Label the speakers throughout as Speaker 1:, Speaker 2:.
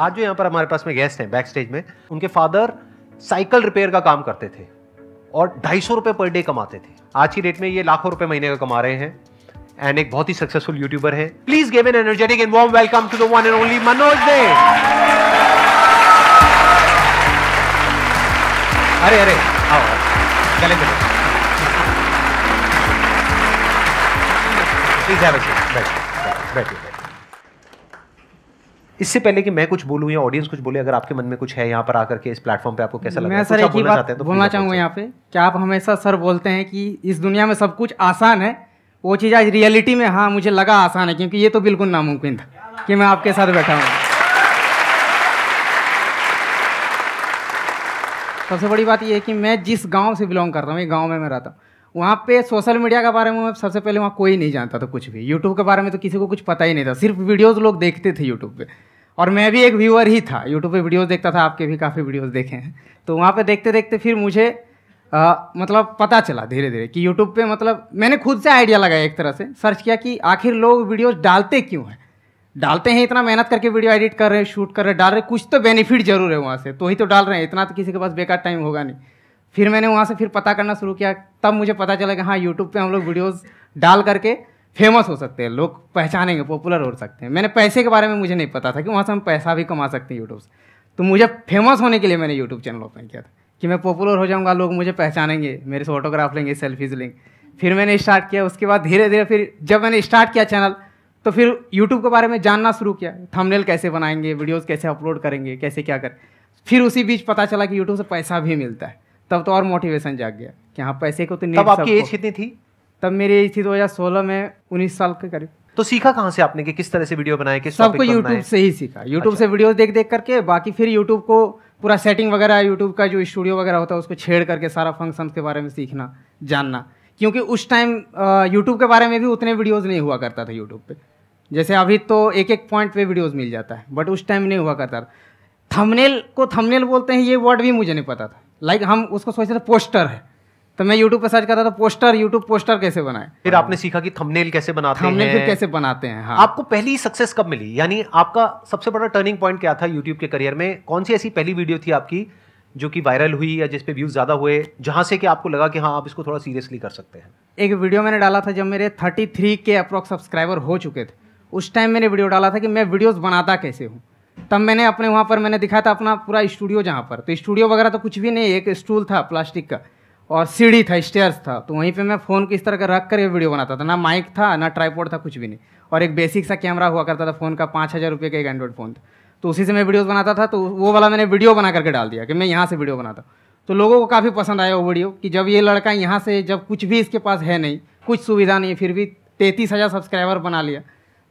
Speaker 1: आज जो यहाँ पर हमारे पास में गेस्ट हैं बैक स्टेज में उनके फादर साइकिल रिपेयर का काम करते थे और ढाई सौ रुपये पर डे कमाते थे आज की डेट में ये लाखों रुपए महीने का कमा रहे हैं एंड एक बहुत ही सक्सेसफुल यूट्यूबर है please gave an energetic and warm welcome to the one and only Manoj Dey अरे अरे आओ चले चले प्लीज बैठिए बैठिए बैठिए इससे पहले कि मैं कुछ बोलूँ या ऑडियंस कुछ बोले अगर आपके मन में कुछ है यहाँ पर आकर के इस प्लेटफॉर्म पे आपको कैसा लगा मैं सर एक ही बात तो बोलना
Speaker 2: चाहूँगा यहाँ पे क्या आप हमेशा सर बोलते हैं कि इस दुनिया में सब कुछ आसान है वो चीज़ आज रियलिटी में हाँ मुझे लगा आसान है क्योंकि ये तो बिल्कुल नामुमकिन था कि मैं आपके साथ बैठा हूँ सबसे बड़ी बात यह है कि मैं जिस गांव से बिलोंग कर रहा हूँ ये गांव में मैं रहता हूँ वहाँ पे सोशल मीडिया के बारे में सबसे पहले वहाँ कोई नहीं जानता था कुछ भी यूट्यूब के बारे में तो किसी को कुछ पता ही नहीं था सिर्फ वीडियोज़ लोग देखते थे यूट्यूब पे और मैं भी एक व्यूअर ही था यूट्यूब पे वीडियोज़ देखता था आपके भी काफ़ी वीडियोज़ देखे हैं तो वहाँ पे देखते देखते फिर मुझे आ, मतलब पता चला धीरे धीरे कि यूट्यूब पे मतलब मैंने खुद से आइडिया लगाया एक तरह से सर्च किया कि आखिर लोग वीडियोस डालते क्यों हैं डालते हैं इतना मेहनत करके वीडियो एडिट कर रहे हैं शूट कर रहे हैं डाल रहे कुछ तो बेनिफिट जरूर है वहाँ से तो ही तो डाल रहे हैं इतना तो किसी के पास बेकार टाइम होगा नहीं फिर मैंने वहाँ से फिर पता करना शुरू किया तब मुझे पता चला कि हाँ यूट्यूब पे हम लोग वीडियोस डाल करके फेमस हो सकते हैं लोग पहचानेंगे पॉपुलर हो सकते हैं मैंने पैसे के बारे में मुझे नहीं पता था कि वहाँ से हम पैसा भी कमा सकते हैं यूट्यूब से तो मुझे फेमस होने के लिए मैंने यूट्यूब चैनल ओपन किया था कि मैं पॉपुलर हो जाऊँगा लोग मुझे पहचानेंगे मेरे से फोटोग्राफ लेंगे सेल्फीज लेंगे फिर मैंने स्टार्ट किया उसके बाद धीरे धीरे फिर जब मैंने स्टार्ट किया चैनल तो फिर यूट्यूब के बारे में जानना शुरू किया थंबनेल कैसे बनाएंगे वीडियोज़ कैसे अपलोड करेंगे कैसे क्या करें फिर उसी बीच पता चला कि यूट्यूब से पैसा भी मिलता है तब तो और मोटिवेशन जाग गया कि हाँ पैसे को तो नहीं तब आपकी एज कितनी थी तब मेरी एज थी दो हजार सोलह में उन्नीस साल के करीब
Speaker 1: तो सीखा कहाँ से आपने कि किस तरह से
Speaker 2: वीडियो बनाए किस सबको यूट्यूब से ही
Speaker 1: सीखा यूट्यूब से
Speaker 2: वीडियो अच्छा। देख देख करके बाकी फिर यूट्यूब को पूरा सेटिंग वगैरह यूट्यूब का जो स्टूडियो वगैरह होता है उसको छेड़ करके सारा फंक्शन के बारे में सीखना जानना क्योंकि उस टाइम यूट्यूब के बारे में भी उतने वीडियोज़ नहीं हुआ करता था यूट्यूब पर जैसे अभी तो एक एक पॉइंट पे वीडियोज़ मिल जाता है बट उस टाइम नहीं हुआ करता थमनेल को थमनेल बोलते हैं ये वर्ड भी मुझे नहीं पता था लाइक like
Speaker 1: हम उसको सोचते थे पोस्टर है तो मैं यूट्यूब पर सर्च कर रहा था पोस्टर यूट्यूब पोस्टर कैसे बनाए फिर आपने सीखा कि थंबनेल कैसे बनाते थंबनेल हैं कैसे बनाते हैं हाँ। आपको पहली सक्सेस कब मिली यानी आपका सबसे बड़ा टर्निंग पॉइंट क्या था यूट्यूब के करियर में कौन सी ऐसी पहली वीडियो थी आपकी जो कि वायरल हुई या जिसपे व्यूज ज़्यादा हुए जहाँ से कि आपको लगा कि हाँ आप इसको थोड़ा सीरियसली कर सकते हैं
Speaker 2: एक वीडियो मैंने डाला था जब मेरे थर्टी के अप्रॉक्स सब्सक्राइबर हो चुके थे उस टाइम मैंने वीडियो डाला था कि मैं वीडियोज़ बनाता कैसे हूँ तब मैंने अपने वहाँ पर मैंने दिखा था अपना पूरा स्टूडियो जहाँ पर तो स्टूडियो वगैरह तो कुछ भी नहीं एक स्टूल था प्लास्टिक का और सीढ़ी था स्टेयर्स था तो वहीं पे मैं फ़ोन को इस तरह का रख कर वीडियो बनाता था ना माइक था ना ट्राईपोर्ड था कुछ भी नहीं और एक बेसिक सा कैमरा हुआ करता था फ़ोन का पाँच हज़ार रुपये का एक एंड्रॉइड फ़ोन था तो उसी से मैं वीडियोज़ बनाता था तो वो वाला मैंने वीडियो बना करके डाल दिया कि मैं यहाँ से वीडियो बनाता तो लोगों को काफ़ी पसंद आया वो वीडियो कि जब ये लड़का यहाँ से जब कुछ भी इसके पास है नहीं कुछ सुविधा नहीं फिर भी तैंतीस हज़ार सब्सक्राइबर बना लिया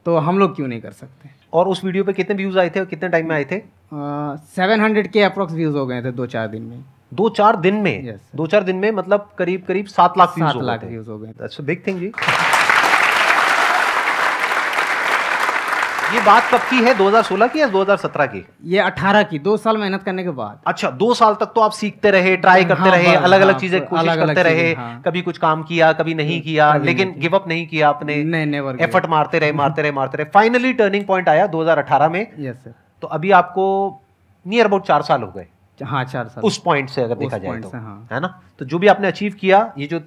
Speaker 2: तो हम लोग क्यों नहीं कर सकते और उस वीडियो पे कितने व्यूज़ आए
Speaker 1: थे और कितने टाइम में आए थे सेवन हंड्रेड के अप्रोक्स व्यूज़ हो गए थे दो चार दिन में दो चार दिन में yes, दो चार दिन में मतलब करीब करीब सात लाख व्यूज हो गए बिग थिंग जी ये बात कब की है 2016 की या 2017 की ये 18 की दो साल मेहनत करने के बाद अच्छा दो साल तक तो आप सीखते रहे ट्राई करते हाँ, रहे अलग अलग चीजें कोशिश करते रहे हाँ, हाँ। कभी कुछ काम किया कभी नहीं किया लेकिन गिव अप नहीं किया आपने एफर्ट मारते रहे मारते रहे मारते रहे फाइनली टर्निंग पॉइंट आया दो में यस सर तो अभी आपको नियर अबाउट चार साल हो गए हाँ चार साल उस पॉइंट से अगर देखा जाए तो हाँ। है ना तो जो भी आपने अचीव किया ये जो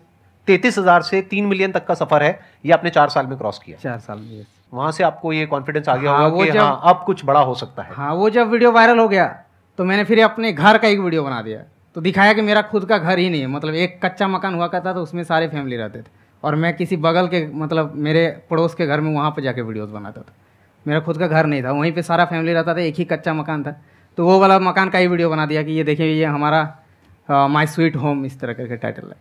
Speaker 1: तैतीस हजार से तीन मिलियन तक का सफर है ये आपने चार साल में क्रॉस किया चार साल में वहां से आपको ये कॉन्फिडेंस आ गया हाँ, होगा कि जब, हाँ अब कुछ बड़ा हो सकता है हाँ
Speaker 2: वो जब वीडियो वायरल हो गया तो मैंने फिर अपने घर का एक वीडियो बना दिया तो दिखाया कि मेरा खुद का घर ही नहीं है मतलब एक कच्चा मकान हुआ करता तो उसमें सारे फैमिली रहते थे और मैं किसी बगल के मतलब मेरे पड़ोस के घर में वहाँ पर जाके वीडियोज़ बनाता था मेरा खुद का घर नहीं था वहीं पर सारा फैमिली रहता था एक ही कच्चा मकान था तो वो वाला मकान का ही वीडियो बना दिया कि ये देखिए ये हमारा माई स्वीट होम इस तरह करके टाइटल है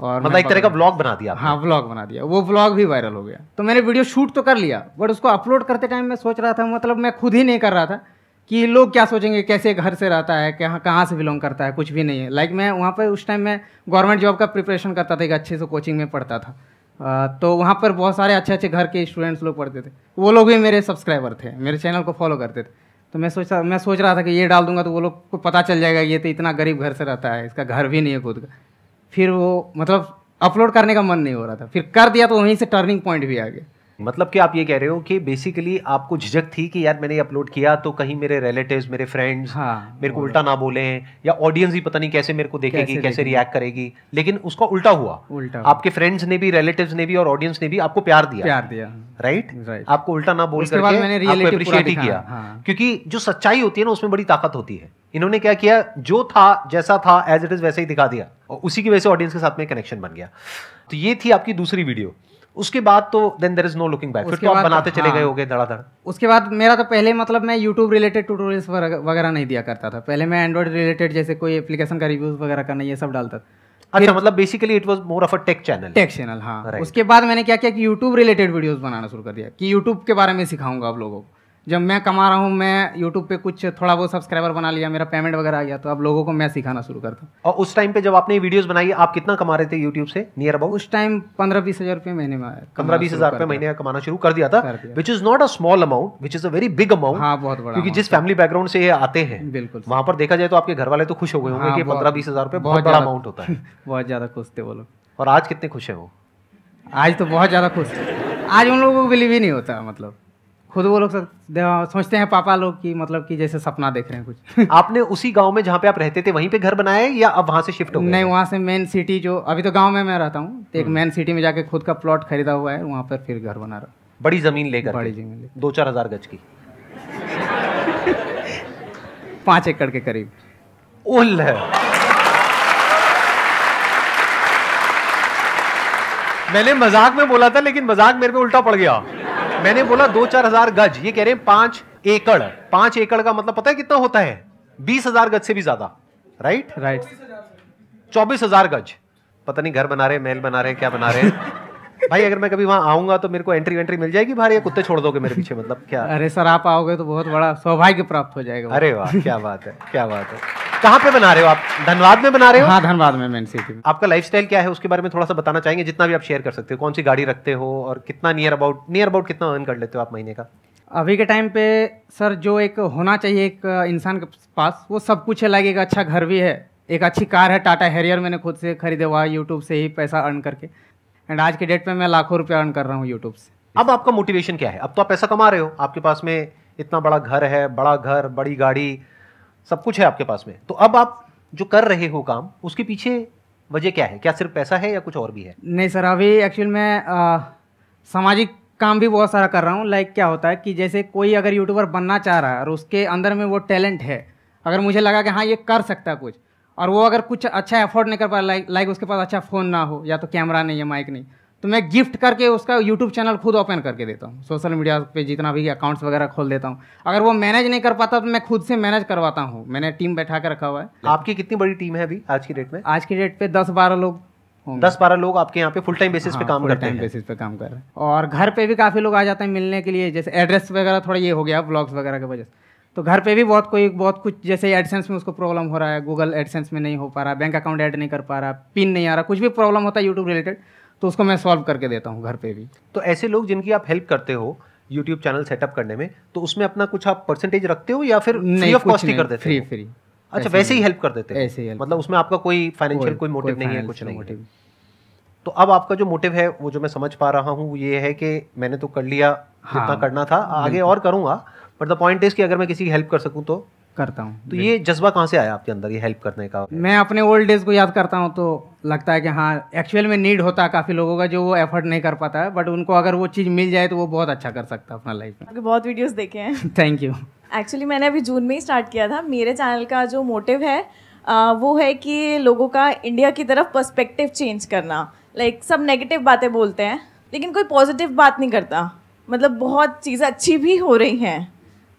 Speaker 2: और मतलब एक तरह का ब्लॉग बना दिया हाँ ब्लॉग बना दिया वो ब्लॉग भी वायरल हो गया तो मैंने वीडियो शूट तो कर लिया बट उसको अपलोड करते टाइम मैं सोच रहा था मतलब मैं खुद ही नहीं कर रहा था कि लोग क्या सोचेंगे कैसे घर से रहता है कहाँ कहाँ से बिलोंग करता है कुछ भी नहीं है लाइक मैं वहाँ पर उस टाइम मैं गवर्नमेंट जॉब का प्रिपरेशन करता था एक अच्छे से कोचिंग में पढ़ता था तो वहाँ पर बहुत सारे अच्छे अच्छे घर के स्टूडेंट्स लोग पढ़ते थे वो लोग भी मेरे सब्सक्राइबर थे मेरे चैनल को फॉलो करते थे तो मैं सोच मैं सोच रहा था कि ये डाल दूंगा तो वो लोग को पता चल जाएगा ये तो इतना गरीब घर से रहता है इसका घर भी नहीं है खुद का फिर वो मतलब अपलोड करने का मन नहीं हो रहा था फिर कर दिया तो वहीं से
Speaker 1: टर्निंग पॉइंट भी आ गया मतलब कि आप ये कह रहे हो कि बेसिकली आपको झिझक थी कि यार मैंने अपलोड किया तो कहीं मेरे रिलेटिव्स मेरे फ्रेंड्स हाँ, मेरे को उल्टा ना बोले या ऑडियंस ही पता नहीं कैसे मेरे को देखेगी कैसे, कैसे रिएक्ट करेगी लेकिन उसका उल्टा हुआ उल्टा आपके फ्रेंड्स ने भी रिलेटिव्स ने भी और ऑडियंस ने भी आपको प्यार दिया प्यार दिया राइट आपको उल्टा ना बोल करके अप्रिशिएट ही किया हाँ। क्योंकि जो सच्चाई होती है ना उसमें बड़ी ताकत होती है इन्होंने क्या किया जो था जैसा था एज इट इज वैसे ही दिखा दिया और उसी की वजह से ऑडियंस के साथ में कनेक्शन बन गया तो ये थी आपकी दूसरी वीडियो उसके बाद तो then there is no looking back फिर तो आप तो बनाते चले गए हाँ। हो गए धड़ाधड़
Speaker 2: उसके बाद मेरा तो पहले मतलब मैं यूट्यूब रिलेटेड ट्यूटोरियल्स वगैरह नहीं दिया करता था पहले मैं एंड्रॉइड रिलेटेड जैसे कोई एप्लीकेशन का रिव्यूज वगैरह करना ये सब डालता था अच्छा मतलब basically it was more of a tech channel tech channel हाँ उसके बाद मैंने क्या किया कि यूट्यूब रिलेटेड वीडियोस बनाना शुरू कर दिया कि यूट्यूब के बारे में सिखाऊंगा आप लोगों को जब मैं कमा रहा हूँ मैं यूट्यूब पे कुछ थोड़ा बहुत सब्सक्राइबर बना लिया मेरा पेमेंट वगैरह आ गया तो अब लोगों को मैं सिखाना शुरू करता हूँ और
Speaker 1: उस टाइम पे जब आपने वीडियोस बनाई आप कितना कमा रहे थे यूट्यूब से नियर अबाउट उस टाइम पंद्रह बीस हजार रुपये महीने में पंद्रह बीस हजार रुपये महीने का कमाना शुरू कर दिया था which is not a small amount which is a very big amount हाँ बहुत बड़ा क्योंकि जिस फैमिली बैकग्राउंड से ये आते हैं बिल्कुल वहाँ पर देखा जाए तो आपके घर वाले तो खुश हो गए होंगे हाँ, कि पंद्रह बीस हजार रुपये बहुत बड़ा अमाउंट होता है
Speaker 2: बहुत ज़्यादा खुश थे वो लोग
Speaker 1: और आज कितने खुश है वो आज तो बहुत ज़्यादा
Speaker 2: खुश आज उन लोगों को बिलीव ही नहीं होता मतलब खुद वो लोग सोचते हैं पापा लोग कि मतलब कि जैसे सपना देख रहे हैं कुछ आपने उसी गांव में जहां पे आप रहते थे वहीं पे घर बनाया या अब वहां से शिफ्ट हो गए नहीं वहां से मेन सिटी जो अभी तो गांव में मैं रहता हूँ तो एक मेन हम्म। सिटी में जाके खुद का प्लॉट खरीदा हुआ है
Speaker 1: वहां पर फिर घर बना रहा बड़ी ज़मीन लेकर बड़ी ज़मीन दो चार हज़ार गज की पाँच एकड़ के करीब ओल मैंने मजाक में बोला था लेकिन मजाक मेरे पे उल्टा पड़ गया मैंने बोला दो चार हजार गज ये कह रहे हैं पांच एकड़ पांच एकड़ का मतलब पता है कितना होता है बीस हजार गज से भी ज्यादा राइट राइट चौबीस हजार गज पता नहीं घर बना रहे महल बना रहे क्या बना रहे हैं भाई अगर मैं कभी वहां आऊंगा तो मेरे को एंट्री वेंट्री मिल जाएगी भाई या कुत्ते छोड़ दोगे मेरे पीछे मतलब क्या अरे सर आप आओगे तो बहुत बड़ा सौभाग्य प्राप्त हो जाएगा अरे वाह क्या बात है क्या बात है कहाँ पे बना रहे हो आप धनबाद में बना रहे हो हाँ धनबाद में मेन सिटी में आपका लाइफ क्या है उसके बारे में थोड़ा सा बताना चाहेंगे जितना भी आप शेयर कर सकते हो कौन सी गाड़ी रखते हो और कितना नियर अबाउट नियर अबाउट कितना अर्न कर लेते हो आप महीने का अभी के टाइम पे सर जो एक
Speaker 2: होना चाहिए एक इंसान के पास वो सब कुछ है लगेगा अच्छा घर भी है एक अच्छी कार है टाटा हैरियर मैंने खुद से खरीदे हुआ है यूट्यूब से ही पैसा अर्न करके एंड आज के डेट में मैं लाखों रुपया अर्न
Speaker 1: कर रहा हूँ यूट्यूब से अब आपका मोटिवेशन क्या है अब तो आप पैसा कमा रहे हो आपके पास में इतना बड़ा घर है बड़ा घर बड़ी गाड़ी सब कुछ है आपके पास में तो अब आप जो कर रहे हो काम उसके पीछे वजह क्या है क्या सिर्फ पैसा है या कुछ और भी है
Speaker 2: नहीं सर अभी एक्चुअल मैं सामाजिक काम भी बहुत सारा कर रहा हूँ लाइक क्या होता है कि जैसे कोई अगर यूट्यूबर बनना चाह रहा है और उसके अंदर में वो टैलेंट है अगर मुझे लगा कि हाँ ये कर सकता है कुछ और वो अगर कुछ अच्छा एफोर्ड नहीं कर पा लाइक लाइक उसके पास अच्छा फ़ोन ना हो या तो कैमरा नहीं है माइक नहीं तो मैं गिफ्ट करके उसका यूट्यूब चैनल खुद ओपन करके देता हूँ सोशल मीडिया पे जितना भी अकाउंट्स वगैरह खोल देता हूँ अगर वो मैनेज नहीं कर पाता तो मैं खुद से मैनेज करवाता हूँ मैंने टीम बैठा के रखा हुआ है आपकी कितनी बड़ी टीम है अभी आज की डेट में आज की डेट पे दस बारह लोग
Speaker 1: दस बारह लोग आपके यहाँ
Speaker 2: पे फुल टाइम बेसिस पे हाँ, काम करते हैं बेसिस
Speaker 1: पे काम कर रहे हैं
Speaker 2: और घर पे भी काफ़ी लोग आ जाते हैं मिलने के लिए जैसे एड्रेस वगैरह थोड़ा ये हो गया ब्लॉग्स वगैरह की वजह से तो घर पे भी बहुत कोई बहुत कुछ जैसे एडसेंस में उसको प्रॉब्लम हो रहा है गूगल एडसेंस में नहीं हो पा रहा बैंक अकाउंट ऐड नहीं कर पा रहा पिन नहीं आ रहा कुछ भी प्रॉब्लम होता है यूट्यूब रिलेटेड तो उसको मैं सॉल्व करके देता हूँ घर पे भी
Speaker 1: तो ऐसे लोग जिनकी आप हेल्प करते हो यूट्यूब चैनल सेटअप करने में तो उसमें अपना कुछ आप परसेंटेज रखते हो या फिर फ्री ऑफ कॉस्ट ही कर देते फ्री फ्री अच्छा वैसे ही हेल्प कर देते हैं ऐसे ही मतलब उसमें आपका कोई फाइनेंशियल कोई मोटिव नहीं है कुछ नहीं मोटिव तो अब आपका जो मोटिव है वो जो मैं समझ पा रहा हूँ ये है कि मैंने तो कर लिया हाँ, करना था आगे और करूंगा बट द पॉइंट इज कि अगर मैं किसी की हेल्प कर सकूँ तो करता हूँ तो ये जज्बा कहाँ से आया आपके अंदर ये हेल्प करने का मैं अपने ओल्ड डेज को
Speaker 2: याद करता हूँ तो लगता है कि हाँ एक्चुअल में नीड होता है काफ़ी लोगों का जो वो एफर्ट नहीं कर पाता है बट उनको अगर वो चीज़ मिल जाए तो वो बहुत अच्छा कर सकता है अपना लाइफ
Speaker 3: में बहुत वीडियोज़ देखे हैं थैंक यू एक्चुअली मैंने अभी जून में ही स्टार्ट किया था मेरे चैनल का जो मोटिव है वो है कि लोगों का इंडिया की तरफ पर्सपेक्टिव चेंज करना लाइक सब नेगेटिव बातें बोलते हैं लेकिन कोई पॉजिटिव बात नहीं करता मतलब बहुत चीज़ें अच्छी भी हो रही हैं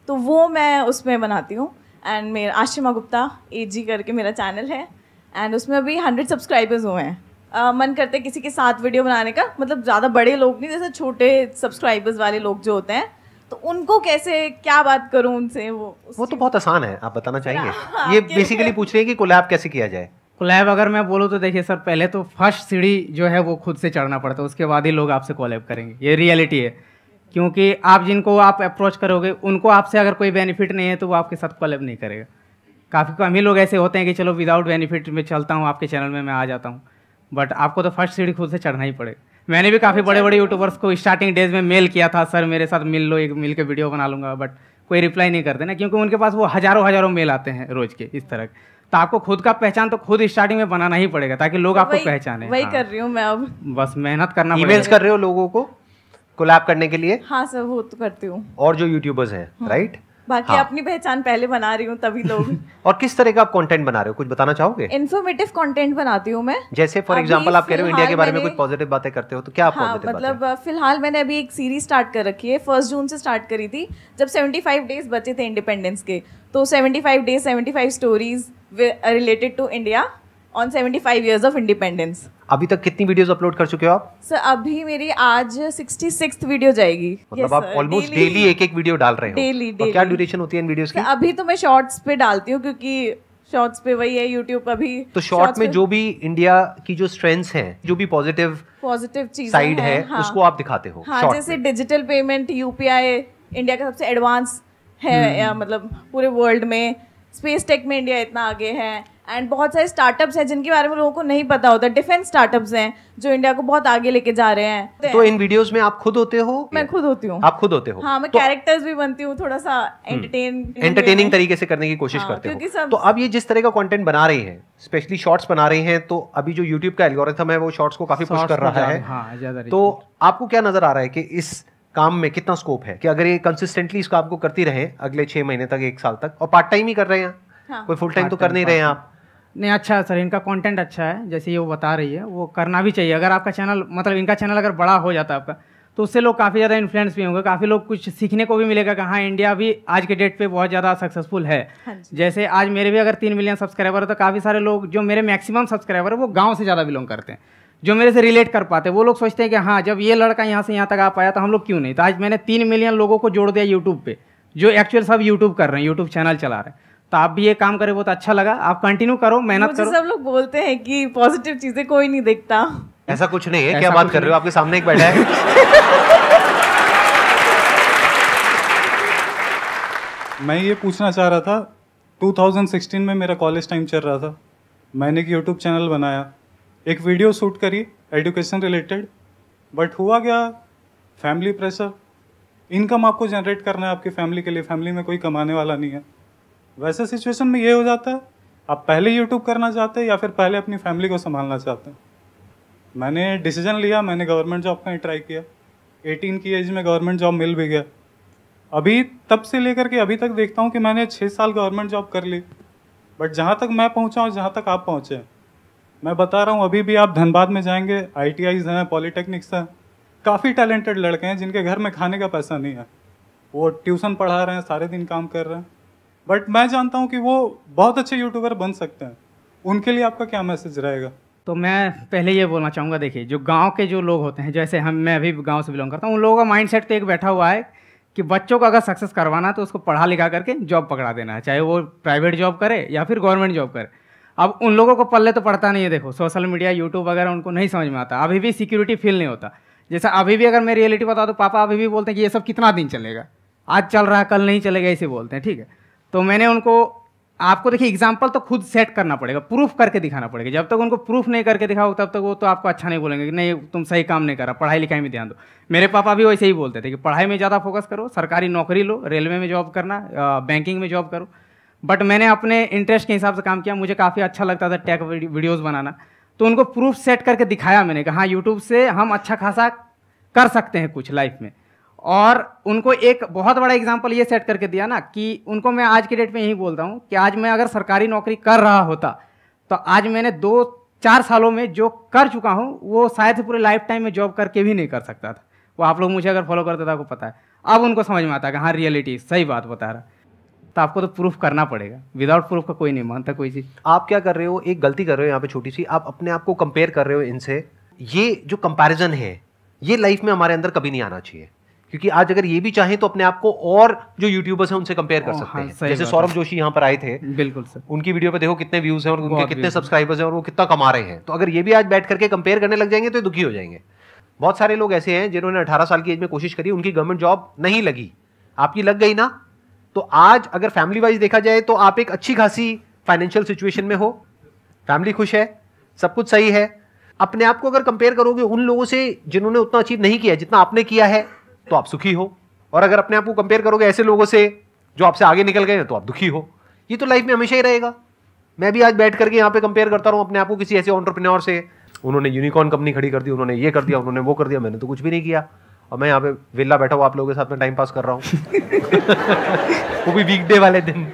Speaker 3: तो वो मैं उसमें बनाती हूँ एंड मेरा आशिमा गुप्ता ए जी करके मेरा चैनल है एंड उसमें अभी हंड्रेड सब्सक्राइबर्स हुए हैं uh, मन करते हैं किसी के साथ वीडियो बनाने का मतलब ज़्यादा बड़े लोग नहीं जैसे छोटे सब्सक्राइबर्स वाले लोग जो होते हैं तो उनको कैसे क्या बात करूँ उनसे वो
Speaker 1: वो तो बहुत आसान है आप बताना चाहेंगे हाँ, ये बेसिकली पूछ रहे हैं कि कोलैब कैसे किया जाए कोलैब
Speaker 2: अगर मैं बोलूँ तो देखिए सर पहले तो फर्स्ट सीढ़ी जो है वो खुद से चढ़ना पड़ता है उसके बाद ही लोग आपसे कोलैब करेंगे ये रियलिटी है क्योंकि आप जिनको आप अप्रोच करोगे उनको आपसे अगर कोई बेनिफिट नहीं है तो वो आपके साथ कॉलेब नहीं करेगा काफ़ी कम ही लोग ऐसे होते हैं कि चलो विदाउट बेनिफिट में चलता हूँ आपके चैनल में मैं आ जाता हूँ बट आपको तो फर्स्ट सीढ़ी खुद से चढ़ना ही पड़ेगा मैंने भी काफ़ी अच्छा। बड़े बड़े यूट्यूबर्स को स्टार्टिंग डेज में मेल किया था सर मेरे साथ मिल लो एक मिल के वीडियो बना लूँगा बट कोई रिप्लाई नहीं करते ना क्योंकि उनके पास वो हज़ारों हज़ारों मेल आते हैं रोज़ के इस तरह तो आपको खुद का पहचान तो खुद स्टार्टिंग में बनाना ही पड़ेगा ताकि लोग तो आपको पहचाने वही हाँ। कर
Speaker 3: रही हूँ मैं अब
Speaker 2: बस मेहनत करना ईमेल्स कर रहे हो लोगों को
Speaker 1: कोलैब करने के लिए
Speaker 3: हाँ सर वो तो करती हूँ
Speaker 1: और जो यूट्यूबर्स हैं राइट हाँ।
Speaker 3: बाकी हाँ. अपनी पहचान पहले बना रही हूँ तभी लोग
Speaker 1: और किस तरह का आप कंटेंट बना रहे हो कुछ बताना चाहोगे
Speaker 3: इन्फॉर्मेटिव कंटेंट बनाती हूँ मैं
Speaker 1: जैसे फॉर एग्जांपल आप कह रहे हो इंडिया के बारे में कुछ पॉजिटिव बातें करते हो तो क्या आप हाँ, मतलब
Speaker 3: फिलहाल मैंने अभी एक सीरीज स्टार्ट कर रखी है फर्स्ट जून से स्टार्ट करी थी जब सेवेंटी डेज बचे थे इंडिपेंडेंस के तो seventy days seventy stories related to India on seventy five years of independence
Speaker 1: अभी तक कितनी वीडियोस अपलोड कर चुके हो आप
Speaker 3: सर अभी मेरी आज सिक्सटी सिक्स वीडियो जाएगी मतलब आप ऑलमोस्ट डेली एक
Speaker 1: एक वीडियो डाल रहे हो डेली
Speaker 3: डेली तो क्या ड्यूरेशन
Speaker 1: होती है इन वीडियोस की अभी
Speaker 3: तो मैं शॉर्ट्स पे डालती हूँ क्योंकि शॉर्ट्स पे वही है यूट्यूब पर भी तो शॉर्ट में जो
Speaker 1: भी इंडिया की जो स्ट्रेंथ्स है जो भी पॉजिटिव
Speaker 3: पॉजिटिव चीज साइड है, उसको आप दिखाते हो हाँ, जैसे डिजिटल पेमेंट यूपीआई इंडिया का सबसे एडवांस है hmm. मतलब पूरे वर्ल्ड में स्पेस टेक में इंडिया इतना आगे है एंड बहुत सारे स्टार्टअप्स हैं जिनके बारे में लोगों को नहीं पता होता डिफेंस स्टार्टअप्स हैं जो इंडिया को बहुत आगे लेके जा रहे हैं तो इन वीडियोस में आप खुद होते हो मैं खुद होती हूँ आप खुद होते हो हाँ मैं तो, कैरेक्टर्स भी बनती हूँ थोड़ा सा एंटरटेन हम्म। एंटरटेनिंग
Speaker 1: तरीके से करने की कोशिश हाँ, करते हो सब... तो अब ये जिस तरह का कॉन्टेंट बना रही हैं स्पेशली शॉर्ट्स बना रही हैं तो अभी जो यूट्यूब का एल्गोरिथम है वो शॉर्ट्स को काफी पुश कर रहा है
Speaker 2: हाँ,
Speaker 1: तो आपको क्या नजर आ रहा है कि इस काम में कितना स्कोप है कि अगर ये कंसिस्टेंटली इसको आपको करती रहे अगले छह महीने तक एक साल तक और पार्ट टाइम ही कर रहे हैं हाँ। कोई फुल टाइम तो कर नहीं रहे हैं आप नहीं अच्छा है सर इनका कंटेंट
Speaker 2: अच्छा है जैसे ये वो बता रही है वो करना भी चाहिए अगर आपका चैनल मतलब इनका चैनल अगर बड़ा हो जाता है आपका तो उससे लोग काफ़ी ज़्यादा इन्फ्लुएंस भी होंगे काफ़ी लोग कुछ सीखने को भी मिलेगा कि हाँ इंडिया भी आज के डेट पे बहुत ज़्यादा सक्सेसफुल है हाँ जैसे आज मेरे भी अगर तीन मिलियन सब्सक्राइबर है तो काफ़ी सारे लोग जो मेरे मैक्सिमम सब्सक्राइबर है वो गाँव से ज़्यादा बिलोंग करते हैं जो मेरे से रिलेट कर पाते वो लोग सोचते हैं कि हाँ जब ये लड़का यहाँ से यहाँ तक आ पाया तो हम लोग क्यों नहीं तो आज मैंने तीन मिलियन लोगों को जोड़ दिया यूट्यूब पर जो एक्चुअल सब यूट्यूब कर रहे हैं यूट्यूब चैनल चला रहे हैं तो आप भी ये काम करें बहुत अच्छा लगा आप कंटिन्यू करो मेहनत करो सब
Speaker 3: लोग बोलते हैं कि पॉजिटिव चीजें कोई नहीं देखता
Speaker 1: ऐसा कुछ नहीं है क्या बात कर रहे हो आपके सामने एक बैठा है मैं ये पूछना चाह रहा था 2016 में मेरा कॉलेज टाइम चल रहा था मैंने एक यूट्यूब चैनल बनाया एक वीडियो शूट करी एजुकेशन रिलेटेड बट हुआ क्या फैमिली प्रेशर इनकम आपको जनरेट करना है आपकी फैमिली के लिए फैमिली में कोई कमाने वाला नहीं है वैसे सिचुएशन में ये हो जाता है आप पहले यूट्यूब करना चाहते हैं या फिर पहले अपनी फैमिली को संभालना चाहते हैं मैंने डिसीजन लिया मैंने गवर्नमेंट जॉब का ही ट्राई किया 18 की एज में गवर्नमेंट जॉब मिल भी गया अभी तब से लेकर के अभी तक देखता हूँ कि मैंने छः साल गवर्नमेंट जॉब कर ली बट जहाँ तक मैं पहुँचा हूँ जहाँ तक आप पहुँचे मैं बता रहा हूँ अभी भी आप धनबाद में जाएंगे आई हैं पॉलीटेक्निक्स हैं काफ़ी टैलेंटेड लड़के हैं जिनके घर में खाने का पैसा नहीं है वो ट्यूशन पढ़ा रहे हैं सारे दिन काम कर रहे हैं बट मैं जानता हूँ कि वो बहुत अच्छे यूट्यूबर बन सकते हैं उनके लिए आपका क्या मैसेज
Speaker 2: रहेगा तो मैं पहले ये बोलना चाहूँगा देखिए जो गांव के जो लोग होते हैं जैसे हम मैं अभी गांव से बिलोंग करता हूँ उन लोगों का माइंडसेट तो एक बैठा हुआ है कि बच्चों को अगर सक्सेस करवाना है तो उसको पढ़ा लिखा करके जॉब पकड़ा देना है चाहे वो प्राइवेट जॉब करे या फिर गवर्नमेंट जॉब करे अब उन लोगों को पल्ले तो पड़ता नहीं है देखो सोशल मीडिया यूट्यूब वगैरह उनको नहीं समझ में आता अभी भी सिक्योरिटी फील नहीं होता जैसा अभी भी अगर मैं रियलिटी बताऊँ तो पापा अभी भी बोलते हैं कि ये सब कितना दिन चलेगा आज चल रहा है कल नहीं चलेगा ऐसे बोलते हैं ठीक है तो मैंने उनको आपको देखिए एग्जाम्पल तो खुद सेट करना पड़ेगा प्रूफ करके दिखाना पड़ेगा जब तक उनको प्रूफ नहीं करके दिखाओ तब तक वो तो आपको अच्छा नहीं बोलेंगे कि नहीं तुम सही काम नहीं करा पढ़ाई लिखाई में ध्यान दो मेरे पापा भी वैसे ही बोलते थे कि पढ़ाई में ज़्यादा फोकस करो सरकारी नौकरी लो रेलवे में जॉब करना बैंकिंग में जॉब करो बट मैंने अपने इंटरेस्ट के हिसाब से काम किया मुझे काफ़ी अच्छा लगता था टेक वीडियोज़ बनाना तो उनको प्रूफ सेट करके दिखाया मैंने कि हाँ यूट्यूब से हम अच्छा खासा कर सकते हैं कुछ लाइफ में और उनको एक बहुत बड़ा एग्जाम्पल ये सेट करके दिया ना कि उनको मैं आज के डेट में यही बोलता हूँ कि आज मैं अगर सरकारी नौकरी कर रहा होता तो आज मैंने दो चार सालों में जो कर चुका हूँ वो शायद पूरे लाइफ टाइम में जॉब करके भी नहीं कर सकता था वो आप लोग मुझे अगर फॉलो करते थे आपको पता है अब उनको समझ में आता है कि हाँ रियलिटी सही बात बता रहा तो
Speaker 1: आपको तो प्रूफ करना पड़ेगा विदाउट प्रूफ का कोई नहीं मानता कोई चीज़ आप क्या कर रहे हो एक गलती कर रहे हो यहाँ पे छोटी सी आप अपने आप को कंपेयर कर रहे हो इनसे ये जो कंपैरिजन है ये लाइफ में हमारे अंदर कभी नहीं आना चाहिए क्योंकि आज अगर ये भी चाहें तो अपने आप को और जो यूट्यूबर्स हैं उनसे कंपेयर कर हाँ, सकते हाँ, हैं जैसे सौरभ जोशी यहाँ पर आए थे बिल्कुल सर उनकी वीडियो पे देखो कितने व्यूज हैं और उनके कितने सब्सक्राइबर्स हैं और वो कितना कमा रहे हैं तो अगर ये भी आज बैठ करके कंपेयर करने लग जाएंगे तो दुखी हो जाएंगे बहुत सारे लोग ऐसे हैं जिन्होंने अठारह साल की एज में कोशिश करी उनकी गवर्नमेंट जॉब नहीं लगी आपकी लग गई ना तो आज अगर फैमिली वाइज देखा जाए तो आप एक अच्छी खासी फाइनेंशियल सिचुएशन में हो फैमिली खुश है सब कुछ सही है अपने आप को अगर कंपेयर करोगे उन लोगों से जिन्होंने उतना अचीव नहीं किया जितना आपने किया है तो आप सुखी हो और अगर अपने आप को कंपेयर करोगे ऐसे लोगों से जो आपसे आगे निकल गए तो आप दुखी हो ये तो लाइफ में हमेशा ही रहेगा मैं भी आज बैठ करके यहाँ पे कंपेयर करता रहा हूँ अपने आप को किसी ऐसे ऑन्टरप्रिन्योर से उन्होंने यूनिकॉर्न कंपनी खड़ी कर दी उन्होंने ये कर दिया उन्होंने वो कर दिया मैंने तो कुछ भी नहीं किया और मैं यहाँ पे वेला बैठा हुआ आप लोगों के साथ में टाइम पास कर रहा हूँ वो भी वीकडे वाले दिन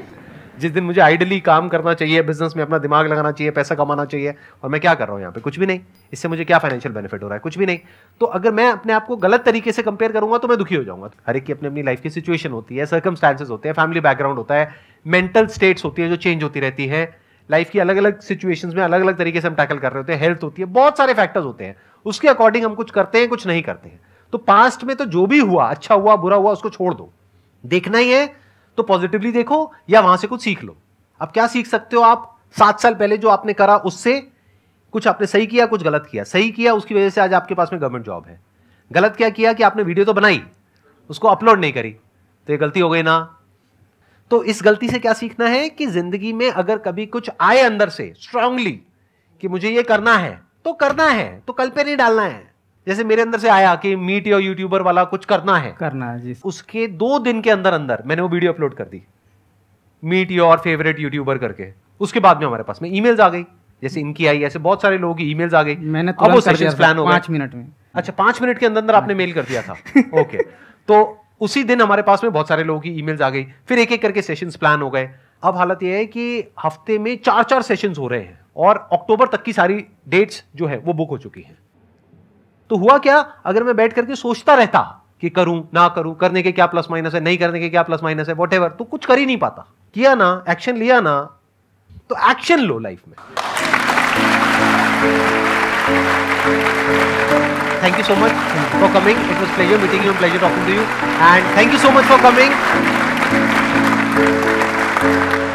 Speaker 1: जिस दिन मुझे आइडली काम करना चाहिए बिजनेस में अपना दिमाग लगाना चाहिए पैसा कमाना चाहिए और मैं क्या कर रहा हूँ यहाँ पे कुछ भी नहीं इससे मुझे क्या फाइनेंशियल बेनिफिट हो रहा है कुछ भी नहीं तो अगर मैं अपने आप को गलत तरीके से कंपेयर करूंगा तो मैं दुखी हो जाऊंगा हर एक की अपनी अपनी लाइफ की सिचुएशन होती है सर्कमस्टांसेस होते हैं फैमिली बैकग्राउंड होता है मेंटल स्टेट्स होती है जो चेंज होती रहती है लाइफ की अलग अलग सिचुएशंस में अलग अलग तरीके से हम टैकल कर रहे होते हैं हेल्थ होती है बहुत सारे फैक्टर्स होते हैं उसके अकॉर्डिंग हम कुछ करते हैं कुछ नहीं करते हैं तो पास्ट में तो जो भी हुआ अच्छा हुआ बुरा हुआ उसको छोड़ दो देखना ही है तो पॉजिटिवली देखो या वहां से कुछ सीख लो अब क्या सीख सकते हो आप सात साल पहले जो आपने करा उससे कुछ आपने सही किया कुछ गलत किया सही किया उसकी वजह से आज आपके पास में गवर्नमेंट जॉब है गलत क्या किया कि आपने वीडियो तो बनाई उसको अपलोड नहीं करी तो ये गलती हो गई ना तो इस गलती से क्या सीखना है कि जिंदगी में अगर कभी कुछ आए अंदर से स्ट्रांगली कि मुझे ये करना है तो करना है तो कल पे नहीं डालना है जैसे मेरे अंदर से आया कि मीट या यूट्यूबर वाला कुछ करना है करना है जी उसके दो दिन के अंदर अंदर मैंने वो वीडियो अपलोड कर दी मीट योर फेवरेट यूट्यूबर करके उसके बाद में हमारे पास में ईमेल्स आ गई जैसे इनकी आई ऐसे बहुत सारे लोगों की ईमेल्स आ गई मैंने अब वो सेशन प्लान हो पांच मिनट में अच्छा पांच मिनट के अंदर अंदर आपने मेल कर दिया था ओके तो उसी दिन हमारे पास में बहुत सारे लोगों की ईमेल्स आ गई फिर एक एक करके सेशंस प्लान हो गए अब हालत यह है कि हफ्ते में चार चार सेशंस हो रहे हैं और अक्टूबर तक की सारी डेट्स जो है वो बुक हो चुकी है तो हुआ क्या अगर मैं बैठ करके सोचता रहता कि करूं ना करूं करने के क्या प्लस माइनस है नहीं करने के क्या प्लस माइनस है वॉट तो कुछ कर ही नहीं पाता किया ना एक्शन लिया ना तो एक्शन लो लाइफ में thank you so much for coming it was pleasure meeting you pleasure talking to you and thank you so much for coming